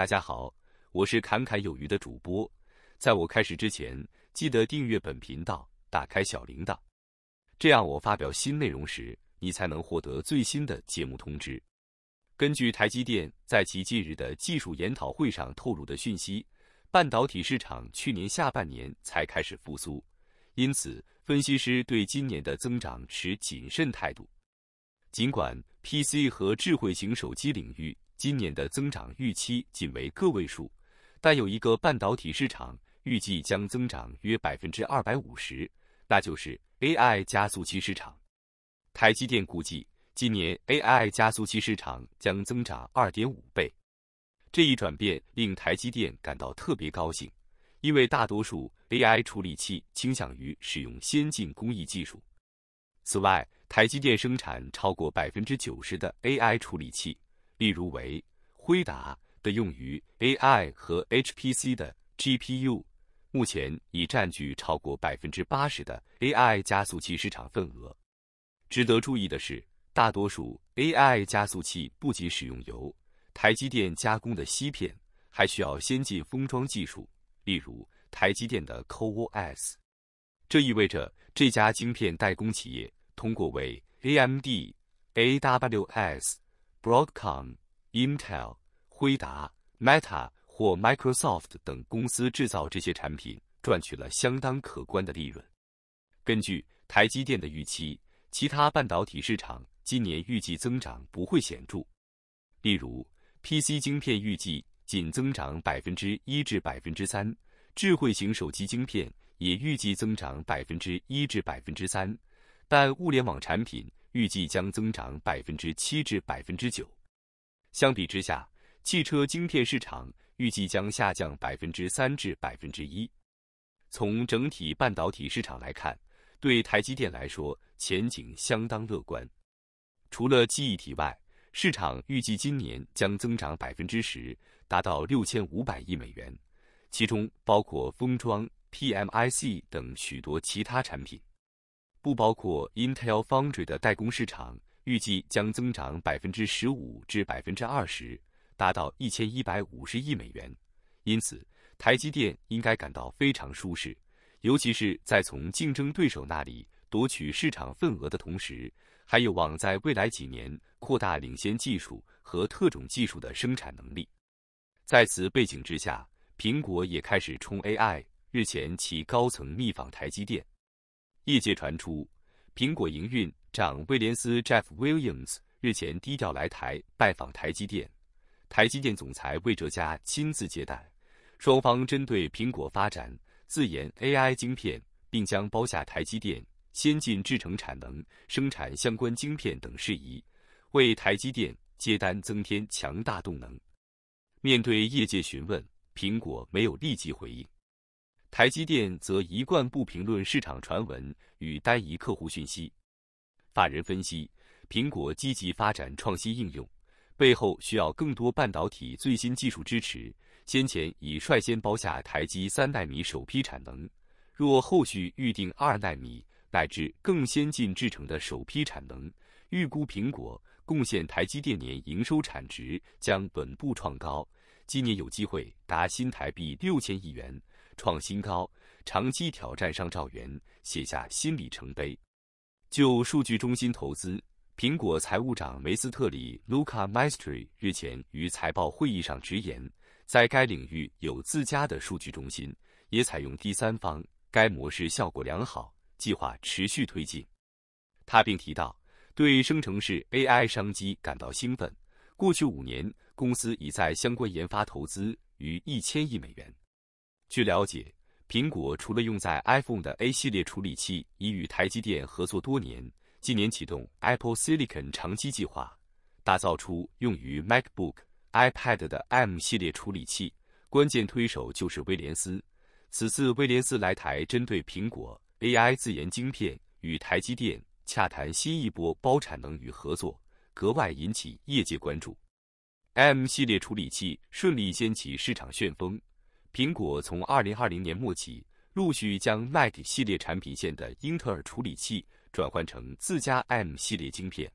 大家好，我是侃侃有余的主播。在我开始之前，记得订阅本频道，打开小铃铛，这样我发表新内容时，你才能获得最新的节目通知。根据台积电在其近日的技术研讨会上透露的讯息，半导体市场去年下半年才开始复苏，因此分析师对今年的增长持谨慎态度。尽管 PC 和智慧型手机领域。今年的增长预期仅为个位数，但有一个半导体市场预计将增长约百分之二百五十，那就是 AI 加速器市场。台积电估计，今年 AI 加速器市场将增长二点五倍。这一转变令台积电感到特别高兴，因为大多数 AI 处理器倾向于使用先进工艺技术。此外，台积电生产超过百分之九十的 AI 处理器。例如，为辉达的用于 AI 和 HPC 的 GPU，目前已占据超过百分之八十的 AI 加速器市场份额。值得注意的是，大多数 AI 加速器不仅使用由台积电加工的芯片，还需要先进封装技术，例如台积电的 CoWoS。这意味着这家晶片代工企业通过为 AMD、AWS。Broadcom、Intel、辉达、Meta 或 Microsoft 等公司制造这些产品，赚取了相当可观的利润。根据台积电的预期，其他半导体市场今年预计增长不会显著。例如，PC 晶片预计仅增长百分之一至百分之三，智慧型手机晶片也预计增长百分之一至百分之三，但物联网产品。预计将增长百分之七至百分之九。相比之下，汽车晶片市场预计将下降百分之三至百分之一。从整体半导体市场来看，对台积电来说前景相当乐观。除了记忆体外，市场预计今年将增长百分之十，达到六千五百亿美元，其中包括封装、PMIC 等许多其他产品。不包括 Intel Foundry 的代工市场，预计将增长百分之十五至百分之二十，达到一千一百五十亿美元。因此，台积电应该感到非常舒适，尤其是在从竞争对手那里夺取市场份额的同时，还有望在未来几年扩大领先技术和特种技术的生产能力。在此背景之下，苹果也开始冲 AI。日前，其高层密访台积电。业界传出，苹果营运长威廉斯 Jeff Williams 日前低调来台拜访台积电，台积电总裁魏哲嘉亲自接待。双方针对苹果发展自研 AI 晶片，并将包下台积电先进制程产能生产相关晶片等事宜，为台积电接单增添强大动能。面对业界询问，苹果没有立即回应。台积电则一贯不评论市场传闻与单一客户讯息。法人分析，苹果积极发展创新应用，背后需要更多半导体最新技术支持。先前已率先包下台积三纳米首批产能，若后续预定二纳米乃至更先进制程的首批产能，预估苹果贡献台积电年营收产值将稳步创高，今年有机会达新台币六千亿元。创新高，长期挑战上兆元写下新里程碑。就数据中心投资，苹果财务长梅斯特里 Luca m e s t e r 日前于财报会议上直言，在该领域有自家的数据中心，也采用第三方，该模式效果良好，计划持续推进。他并提到，对生成式 AI 商机感到兴奋。过去五年，公司已在相关研发投资逾一千亿美元。据了解，苹果除了用在 iPhone 的 A 系列处理器已与台积电合作多年，今年启动 Apple Silicon 长期计划，打造出用于 MacBook、iPad 的 M 系列处理器。关键推手就是威廉斯。此次威廉斯来台，针对苹果 AI 自研晶片与台积电洽谈新一波包产能与合作，格外引起业界关注。M 系列处理器顺利掀起市场旋风。苹果从二零二零年末起，陆续将 Mac 系列产品线的英特尔处理器转换成自家 M 系列晶片。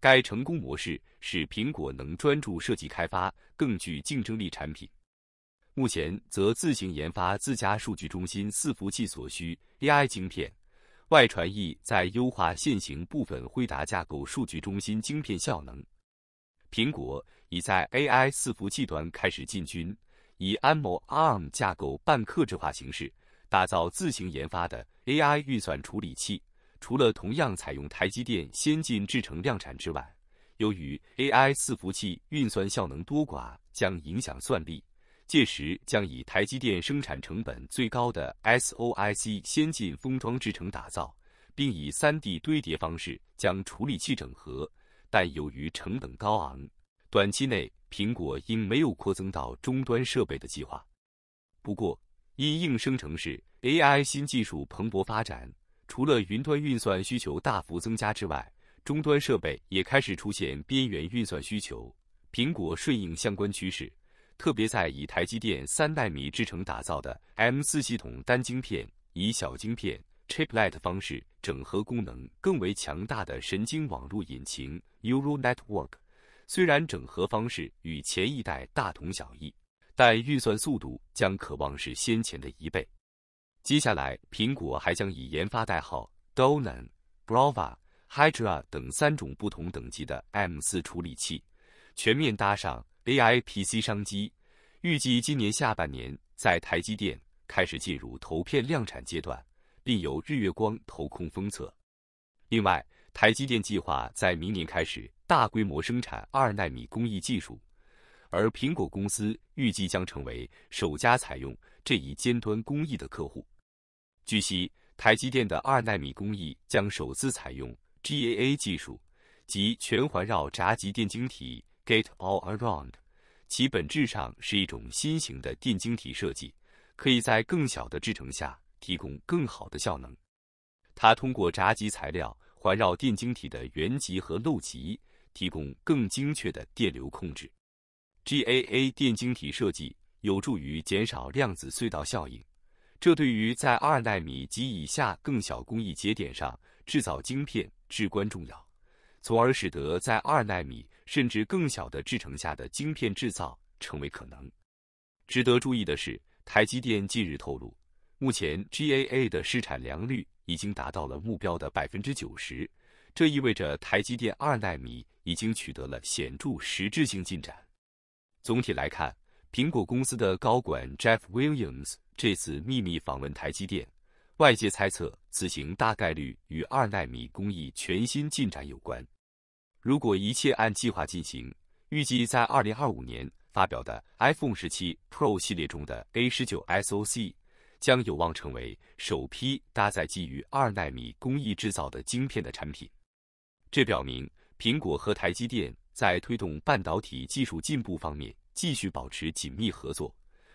该成功模式使苹果能专注设计开发更具竞争力产品。目前则自行研发自家数据中心伺服器所需 AI 晶片，外传意在优化现行部分辉达架构数据中心晶片效能。苹果已在 AI 伺服器端开始进军。以 ARM 架构半克制化形式打造自行研发的 AI 运算处理器，除了同样采用台积电先进制程量产之外，由于 AI 伺服器运算效能多寡将影响算力，届时将以台积电生产成本最高的 SOIc 先进封装制程打造，并以 3D 堆叠方式将处理器整合，但由于成本高昂，短期内。苹果因没有扩增到终端设备的计划，不过因硬生成式 AI 新技术蓬勃发展，除了云端运算需求大幅增加之外，终端设备也开始出现边缘运算需求。苹果顺应相关趋势，特别在以台积电三纳米制成打造的 M4 系统单晶片，以小晶片 Chiplet 方式整合功能更为强大的神经网络引擎 Neural Network。虽然整合方式与前一代大同小异，但运算速度将渴望是先前的一倍。接下来，苹果还将以研发代号 Donan、b r a v a Hydra 等三种不同等级的 M4 处理器，全面搭上 AI PC 商机。预计今年下半年在台积电开始进入投片量产阶段，并由日月光投控封测。另外，台积电计划在明年开始。大规模生产二纳米工艺技术，而苹果公司预计将成为首家采用这一尖端工艺的客户。据悉，台积电的二纳米工艺将首次采用 GAA 技术，即全环绕闸极电晶体 （Gate All Around），其本质上是一种新型的电晶体设计，可以在更小的制程下提供更好的效能。它通过闸极材料环绕电晶体的原极和漏极。提供更精确的电流控制，GAA 电晶体设计有助于减少量子隧道效应，这对于在二纳米及以下更小工艺节点上制造晶片至关重要，从而使得在二纳米甚至更小的制程下的晶片制造成为可能。值得注意的是，台积电近日透露，目前 GAA 的市产良率已经达到了目标的百分之九十。这意味着台积电二纳米已经取得了显著实质性进展。总体来看，苹果公司的高管 Jeff Williams 这次秘密访问台积电，外界猜测此行大概率与二纳米工艺全新进展有关。如果一切按计划进行，预计在二零二五年发表的 iPhone 十七 Pro 系列中的 A 十九 SOC 将有望成为首批搭载基于二纳米工艺制造的晶片的产品。这表明苹果和台积电在推动半导体技术进步方面继续保持紧密合作，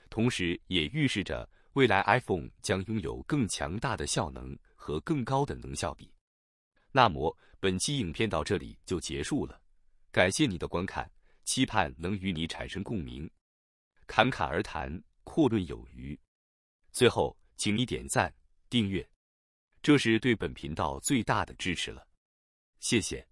同时也预示着未来 iPhone 将拥有更强大的效能和更高的能效比。那么本期影片到这里就结束了，感谢你的观看，期盼能与你产生共鸣。侃侃而谈，阔论有余。最后，请你点赞、订阅，这是对本频道最大的支持了。谢谢。